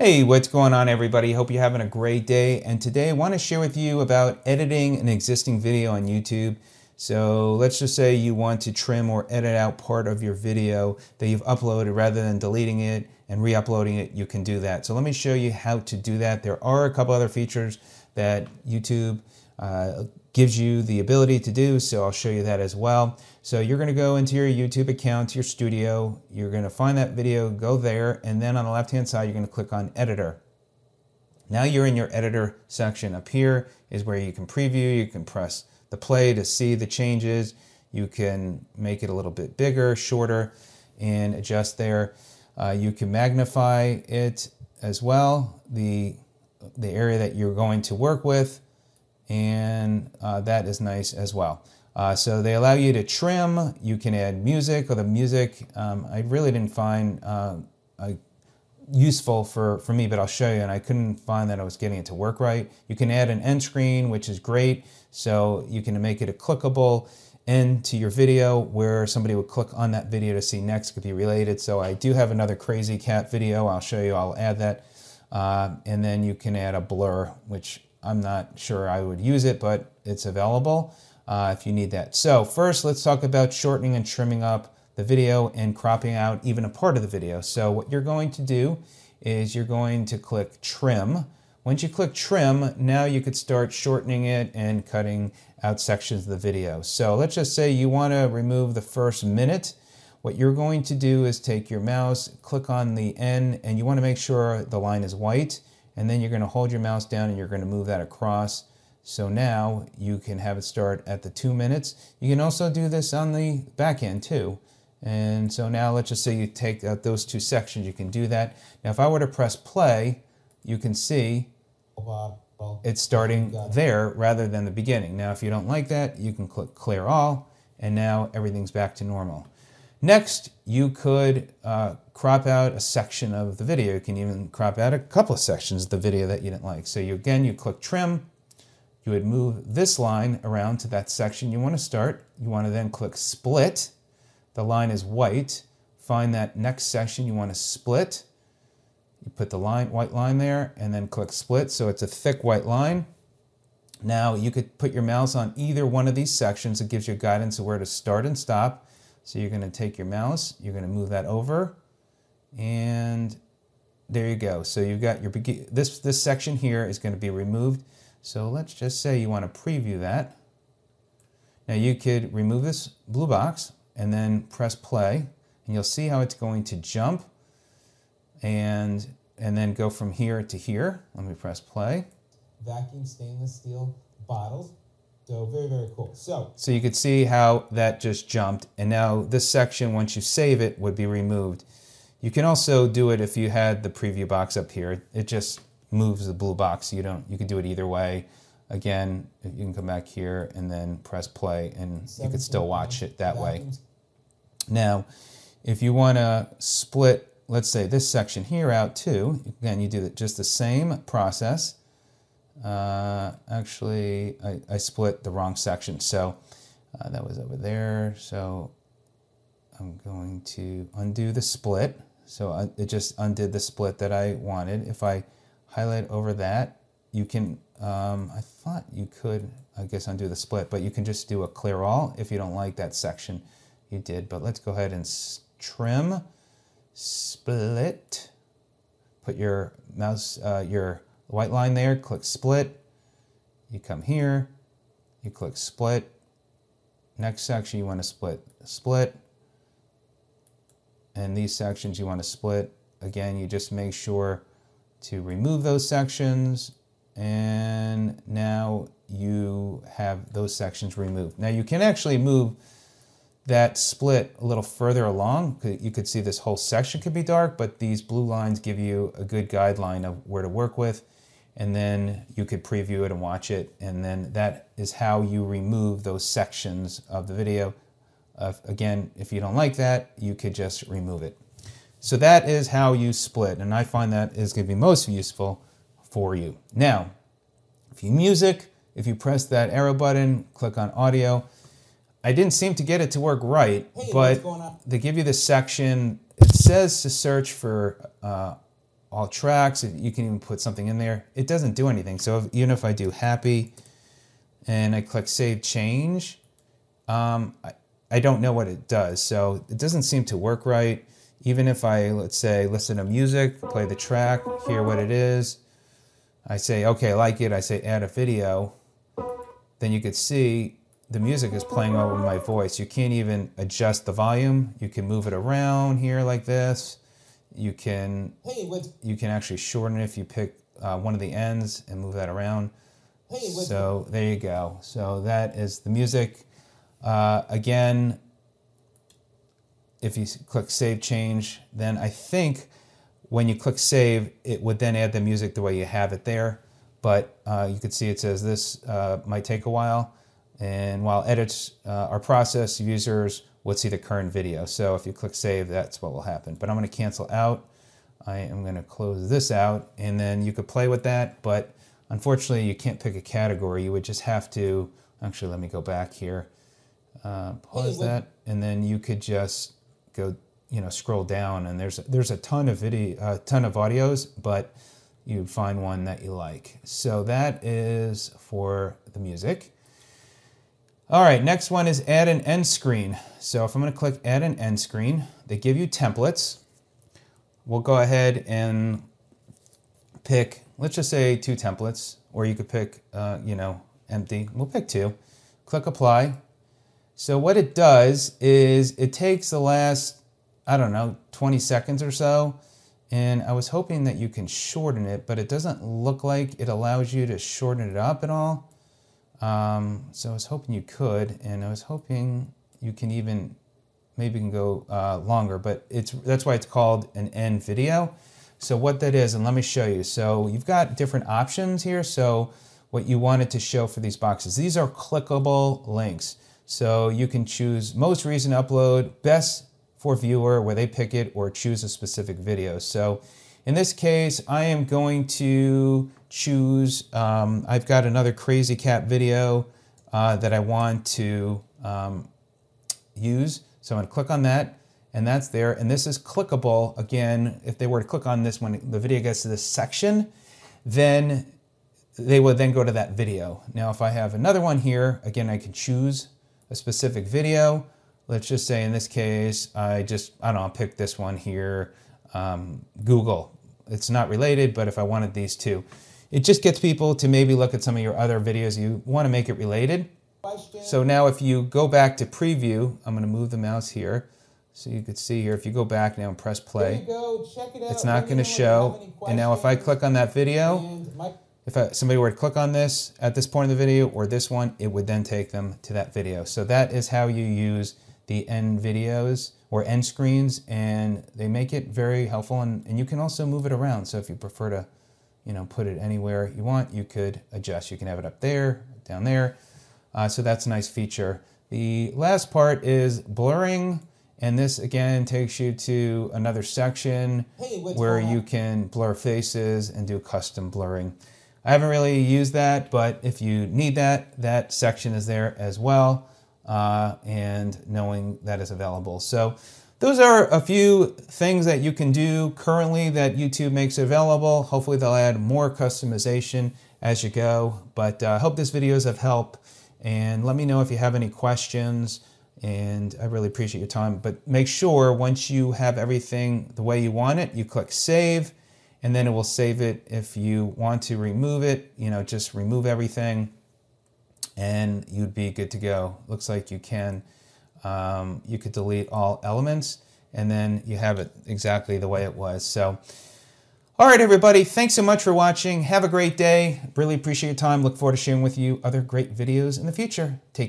Hey, what's going on everybody? Hope you're having a great day. And today I want to share with you about editing an existing video on YouTube. So let's just say you want to trim or edit out part of your video that you've uploaded rather than deleting it and re-uploading it, you can do that. So let me show you how to do that. There are a couple other features that YouTube uh, gives you the ability to do, so I'll show you that as well. So you're gonna go into your YouTube account, your studio, you're gonna find that video, go there, and then on the left-hand side, you're gonna click on Editor. Now you're in your Editor section. Up here is where you can preview, you can press the play to see the changes, you can make it a little bit bigger, shorter, and adjust there. Uh, you can magnify it as well, the, the area that you're going to work with, and uh, that is nice as well. Uh, so they allow you to trim, you can add music or the music um, I really didn't find uh, useful for, for me, but I'll show you. And I couldn't find that I was getting it to work right. You can add an end screen, which is great. So you can make it a clickable end to your video where somebody would click on that video to see next. could be related. So I do have another crazy cat video. I'll show you. I'll add that. Uh, and then you can add a blur, which I'm not sure I would use it, but it's available uh, if you need that. So first, let's talk about shortening and trimming up the video and cropping out even a part of the video. So what you're going to do is you're going to click Trim once you click trim, now you could start shortening it and cutting out sections of the video. So let's just say you want to remove the first minute. What you're going to do is take your mouse, click on the N, and you want to make sure the line is white. And then you're going to hold your mouse down and you're going to move that across. So now you can have it start at the two minutes. You can also do this on the back end too. And so now let's just say you take out those two sections, you can do that. Now if I were to press play, you can see it's starting there rather than the beginning. Now, if you don't like that, you can click clear all, and now everything's back to normal. Next, you could uh, crop out a section of the video. You can even crop out a couple of sections of the video that you didn't like. So you, again, you click trim, you would move this line around to that section you want to start. You want to then click split. The line is white. Find that next section you want to split. You put the line, white line there and then click split. So it's a thick white line. Now you could put your mouse on either one of these sections. It gives you guidance of where to start and stop. So you're gonna take your mouse, you're gonna move that over and there you go. So you've got your, this, this section here is gonna be removed. So let's just say you wanna preview that. Now you could remove this blue box and then press play and you'll see how it's going to jump and, and then go from here to here. Let me press play. Vacuum stainless steel bottles. So very, very cool. So, so you could see how that just jumped. And now this section, once you save it, would be removed. You can also do it if you had the preview box up here. It just moves the blue box. You don't. You can do it either way. Again, you can come back here and then press play, and you could still watch it that way. Now, if you want to split let's say, this section here out too. Again, you do just the same process. Uh, actually, I, I, split the wrong section, so uh, that was over there. So I'm going to undo the split. So I, uh, it just undid the split that I wanted. If I highlight over that, you can, um, I thought you could, I guess, undo the split, but you can just do a clear all if you don't like that section you did. But let's go ahead and trim split. Put your mouse, uh, your white line there, click split. You come here, you click split. Next section you want to split, split. And these sections you want to split. Again, you just make sure to remove those sections and now you have those sections removed. Now you can actually move that split a little further along, you could see this whole section could be dark, but these blue lines give you a good guideline of where to work with. And then you could preview it and watch it. And then that is how you remove those sections of the video. Uh, again, if you don't like that, you could just remove it. So that is how you split. And I find that is gonna be most useful for you. Now, if you music, if you press that arrow button, click on audio, I didn't seem to get it to work right, hey, but they give you this section. It says to search for uh, all tracks. You can even put something in there. It doesn't do anything. So if, even if I do happy and I click save change, um, I, I don't know what it does. So it doesn't seem to work right. Even if I, let's say, listen to music, play the track, hear what it is. I say, okay, I like it. I say add a video. Then you could see the music is playing over my voice. You can't even adjust the volume. You can move it around here like this. You can hey, you can actually shorten it if you pick uh, one of the ends and move that around. Hey, so there you go. So that is the music. Uh, again, if you click Save Change, then I think when you click Save, it would then add the music the way you have it there. But uh, you can see it says this uh, might take a while. And while edits uh, are processed, users would see the current video. So if you click save, that's what will happen. But I'm gonna cancel out. I am gonna close this out and then you could play with that, but unfortunately you can't pick a category. You would just have to, actually let me go back here, uh, pause that, and then you could just go, you know, scroll down and there's, there's a ton of video, a uh, ton of audios, but you find one that you like. So that is for the music. All right, next one is add an end screen. So if I'm gonna click add an end screen, they give you templates. We'll go ahead and pick, let's just say two templates, or you could pick, uh, you know, empty. We'll pick two. Click apply. So what it does is it takes the last, I don't know, 20 seconds or so, and I was hoping that you can shorten it, but it doesn't look like it allows you to shorten it up at all. Um, so I was hoping you could, and I was hoping you can even maybe you can go uh, longer, but it's that's why it's called an end video. So what that is, and let me show you. So you've got different options here. So what you wanted to show for these boxes. These are clickable links. So you can choose most recent upload, best for viewer, where they pick it, or choose a specific video. So in this case, I am going to choose, um, I've got another Crazy Cat video uh, that I want to um, use. So I'm gonna click on that and that's there. And this is clickable. Again, if they were to click on this when the video gets to this section, then they would then go to that video. Now, if I have another one here, again, I can choose a specific video. Let's just say in this case, I just, I don't know, I'll pick this one here, um, Google it's not related, but if I wanted these two. It just gets people to maybe look at some of your other videos. You want to make it related. So now if you go back to preview, I'm going to move the mouse here. So you could see here, if you go back now and press play, it it's not going to show. And now if I click on that video, if I, somebody were to click on this at this point in the video or this one, it would then take them to that video. So that is how you use the end videos or end screens and they make it very helpful and, and you can also move it around. So if you prefer to, you know, put it anywhere you want, you could adjust. You can have it up there, down there. Uh, so that's a nice feature. The last part is blurring. And this again takes you to another section hey, where you can blur faces and do custom blurring. I haven't really used that, but if you need that, that section is there as well uh, and knowing that is available. So those are a few things that you can do currently that YouTube makes available. Hopefully they'll add more customization as you go, but I uh, hope this video is of help and let me know if you have any questions and I really appreciate your time. But make sure once you have everything the way you want it, you click save and then it will save it. If you want to remove it, you know, just remove everything and you'd be good to go. Looks like you can. Um, you could delete all elements and then you have it exactly the way it was. So, all right, everybody, thanks so much for watching. Have a great day. Really appreciate your time. Look forward to sharing with you other great videos in the future. Take